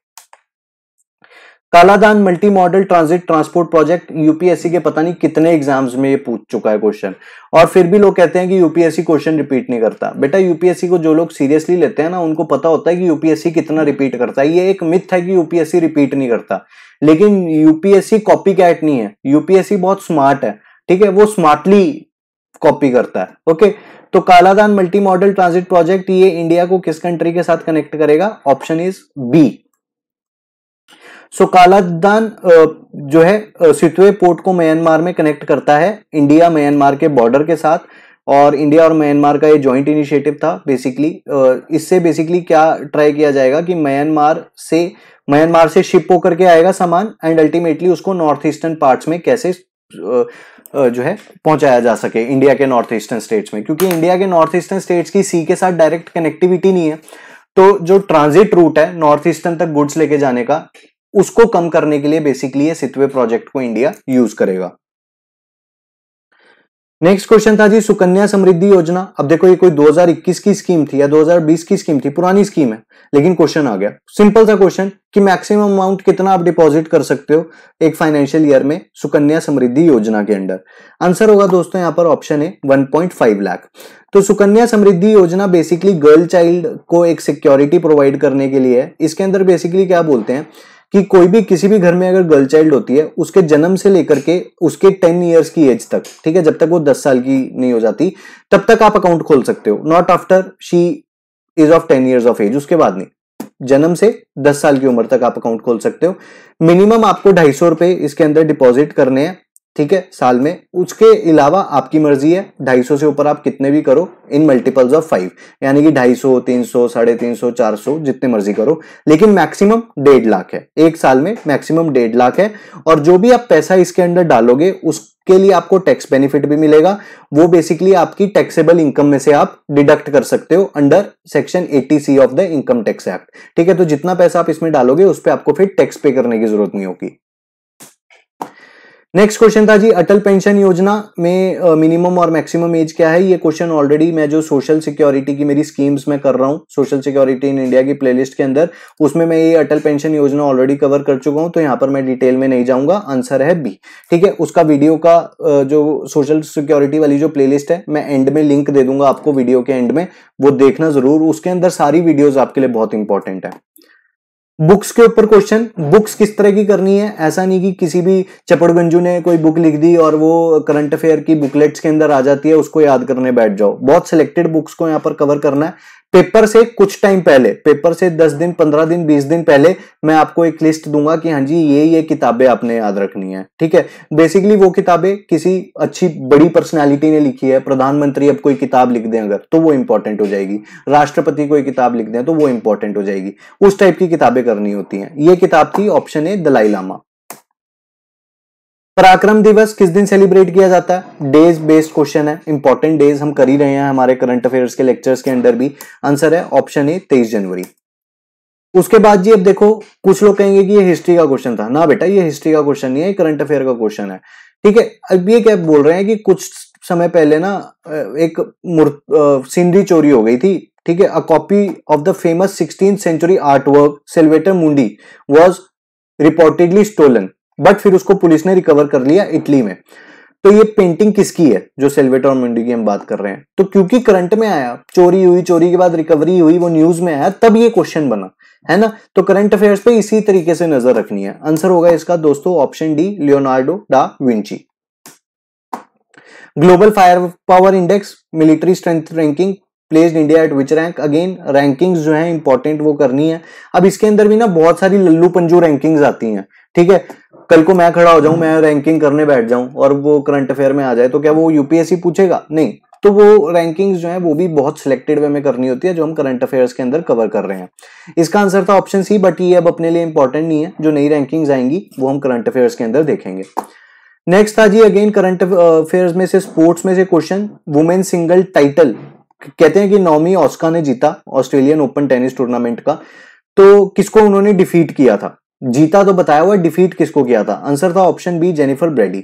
Kaladan multi modal transit transport project UPSC के पता नहीं कितने एग्जाम्स में ये पूछ चुका है क्वेश्चन और फिर भी लोग कहते हैं कि यूपीएससी क्वेश्चन रिपीट नहीं करता बेटा यूपीएससी को जो लोग सीरियसली लेते हैं ना उनको पता होता है कि यूपीएससी कितना रिपीट करता है ये एक मिथ है कि यूपीएससी रिपीट नहीं करता लेकिन यूपीएससी कॉपी कैट नहीं है यूपीएससी बहुत स्मार्ट है ठीक है वो स्मार्टली कॉपी करता है ओके तो Kaladan multi modal transit project ये इंडिया को किस कंट्री के साथ कनेक्ट करेगा option is B so Kaladan जो है सितवे पोर्ट को म्यांमार में कनेक्ट करता है इंडिया म्यांमार के बॉर्डर के साथ और इंडिया और म्यांमार का ये जॉइंट इनिशिएटिव था बेसिकली इससे बेसिकली क्या ट्राई किया जाएगा कि म्यांमार से म्यांमार से शिप होकर के आएगा सामान एंड अल्टीमेटली उसको नॉर्थ ईस्टर्न पार्ट्स में कैसे जो है पहुंचाया जा सके इंडिया के नॉर्थ ईस्टर्न स्टेट्स में क्योंकि इंडिया के नॉर्थ ईस्टर्न स्टेट्स की सी के साथ डायरेक्ट कनेक्टिविटी नहीं है तो जो ट्रांजिट रूट है नॉर्थ ईस्टर्न तक गुड्स लेके जाने का उसको कम करने के लिए बेसिकली ये सितवे प्रोजेक्ट को इंडिया यूज करेगा नेक्स्ट क्वेश्चन था जी सुकन्या समृद्धि योजना अब देखो ये कोई 2021 की स्कीम थी या 2020 की स्कीम थी पुरानी स्कीम है लेकिन क्वेश्चन आ गया सिंपल सा क्वेश्चन कि मैक्सिमम अमाउंट कितना आप डिपॉजिट कर सकते हो एक फाइनेंशियल ईयर में सुकन्या समृद्धि योजना के अंडर आंसर होगा दोस्तों यहाँ पर ऑप्शन है 1.5 लाख तो सुकन्या समृद्धि योजना बेसिकली गर्ल चाइल्ड को एक सिक्योरिटी प्रोवाइड करने के लिए है इसके अंदर बेसिकली क्या बोलते हैं कि कोई भी किसी भी घर में अगर गर्ल चाइल्ड होती है उसके जन्म से लेकर के उसके टेन ईयर्स की एज तक ठीक है जब तक वो दस साल की नहीं हो जाती तब तक आप अकाउंट खोल सकते हो not after she is of ten years of age उसके बाद नहीं जन्म से दस साल की उम्र तक आप अकाउंट खोल सकते हो मिनिमम आपको ढाई सौ रुपए इसके अंदर डिपॉजिट करने हैं ठीक है साल में उसके अलावा आपकी मर्जी है ढाई से ऊपर आप कितने भी करो इन मल्टीपल्स ऑफ फाइव यानी कि ढाई सौ तीन सौ साढ़े तीन सौ चार सौ जितने मर्जी करो लेकिन मैक्सिमम डेढ़ लाख है एक साल में मैक्सिमम डेढ़ लाख है और जो भी आप पैसा इसके अंदर डालोगे उसके लिए आपको टैक्स बेनिफिट भी मिलेगा वो बेसिकली आपकी टैक्सेबल इनकम में से आप डिडक्ट कर सकते हो under section eighty C of the income tax act ठीक है तो जितना पैसा आप इसमें डालोगे उस पर आपको फिर टैक्स पे करने की जरूरत नहीं होगी नेक्स्ट क्वेश्चन था जी अटल पेंशन योजना में मिनिमम और मैक्सिमम एज क्या है ये क्वेश्चन ऑलरेडी मैं जो सोशल सिक्योरिटी की मेरी स्कीम्स में कर रहा हूँ सोशल सिक्योरिटी इन इंडिया की प्लेलिस्ट के अंदर उसमें मैं ये Atal pension Yojana already cover कर चुका हूँ तो यहाँ पर मैं डिटेल में नहीं जाऊंगा आंसर है बी ठीक है उसका वीडियो का जो सोशल सिक्योरिटी वाली जो प्ले है मैं एंड में लिंक दे दूंगा आपको वीडियो के एंड में वो देखना जरूर उसके अंदर सारी वीडियोज आपके लिए बहुत इंपॉर्टेंट है बुक्स के ऊपर क्वेश्चन बुक्स किस तरह की करनी है ऐसा नहीं कि किसी भी चपड़गंजू ने कोई बुक लिख दी और वो करंट अफेयर की बुकलेट्स के अंदर आ जाती है उसको याद करने बैठ जाओ बहुत सिलेक्टेड बुक्स को यहाँ पर कवर करना है पेपर से कुछ टाइम पहले पेपर से दस दिन पंद्रह दिन बीस दिन पहले मैं आपको एक लिस्ट दूंगा कि हाँ जी ये ये किताबें आपने याद रखनी है ठीक है बेसिकली वो किताबें किसी अच्छी बड़ी पर्सनैलिटी ने लिखी है प्रधानमंत्री अब कोई किताब लिख दें अगर तो वो इंपॉर्टेंट हो जाएगी राष्ट्रपति कोई किताब लिख दें तो वो इंपॉर्टेंट हो जाएगी उस टाइप की किताबें करनी होती हैं ये किताब थी ऑप्शन ए दलाई लामा पराक्रम दिवस किस दिन सेलिब्रेट किया जाता है डेज बेस्ड क्वेश्चन है इंपॉर्टेंट डेज हम कर ही रहे हैं हमारे करंट अफेयर्स के लेक्चर्स के अंदर भी आंसर है ऑप्शन ए तेईस जनवरी उसके बाद जी अब देखो कुछ लोग कहेंगे कि ये हिस्ट्री का क्वेश्चन था ना बेटा ये हिस्ट्री का क्वेश्चन नहीं है करंट अफेयर का क्वेश्चन है ठीक है अब ये क्या बोल रहे हैं कि कुछ समय पहले ना एक सीनरी चोरी हो गई थी ठीक है a copy of the famous sixteen century art work Mundi was reportedly stolen but फिर उसको पुलिस ने रिकवर कर लिया इटली में तो ये पेंटिंग किसकी है जो सेल्वेटोर मुंडी की हम बात कर रहे हैं तो क्योंकि करंट में आया चोरी हुई चोरी के बाद रिकवरी हुई वो न्यूज में आया तब ये क्वेश्चन बना है ना तो करंट अफेयर्स पे इसी तरीके से नजर रखनी है आंसर होगा इसका दोस्तों option D Leonardo da Vinci global fire power index military strength ranking placed India at which rank again ranking जो है इंपॉर्टेंट वो करनी है अब इसके अंदर भी ना बहुत सारी लल्लू पंजू रैंकिंग आती हैं ठीक है कल को मैं खड़ा हो जाऊं मैं रैंकिंग करने बैठ जाऊं और वो करंट अफेयर में आ जाए तो क्या वो यूपीएससी पूछेगा नहीं तो वो रैंकिंग्स जो है वो भी बहुत सिलेक्टेड वे में करनी होती है जो हम करंट अफेयर्स के अंदर कवर कर रहे हैं इसका आंसर था ऑप्शन सी बट ये अब अपने लिए इंपॉर्टेंट नहीं है जो नई रैंकिंग्स आएंगी वो हम करंट अफेयर्स के अंदर देखेंगे नेक्स्ट था जी अगेन करंट अफेयर्स में से स्पोर्ट्स में से क्वेश्चन वुमेन सिंगल टाइटल कहते हैं कि नौमी ऑस्का ने जीता ऑस्ट्रेलियन ओपन टेनिस टूर्नामेंट का तो किसको उन्होंने डिफीट किया था जीता तो बताया हुआ डिफीट किसको किया था आंसर था ऑप्शन बी जेनिफर ब्रेडी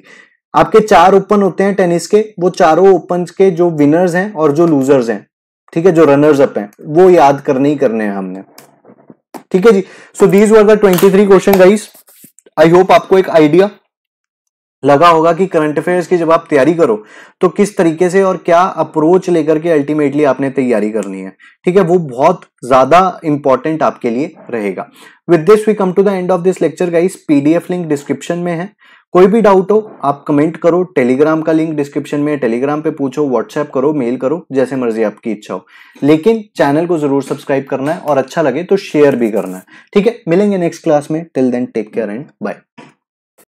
आपके चार ओपन होते हैं टेनिस के वो चारों ओपन के जो विनर्स हैं और जो लूजर्स हैं ठीक है जो रनर्स अप हैं वो याद करने ही करने हैं हमने ठीक है जी so these were the twenty three question guys I hope आपको एक आइडिया लगा होगा कि करंट अफेयर्स की जब आप तैयारी करो तो किस तरीके से और क्या अप्रोच लेकर के अल्टीमेटली आपने तैयारी करनी है ठीक है वो बहुत ज्यादा इंपॉर्टेंट आपके लिए रहेगा with this we come to the end of this lecture इस पीडीएफ लिंक डिस्क्रिप्शन में है कोई भी डाउट हो आप कमेंट करो टेलीग्राम का लिंक डिस्क्रिप्शन में है टेलीग्राम पे पूछो व्हाट्सएप करो मेल करो जैसे मर्जी आपकी इच्छा हो लेकिन चैनल को जरूर सब्सक्राइब करना है और अच्छा लगे तो शेयर भी करना है ठीक है मिलेंगे नेक्स्ट क्लास में till then take care and bye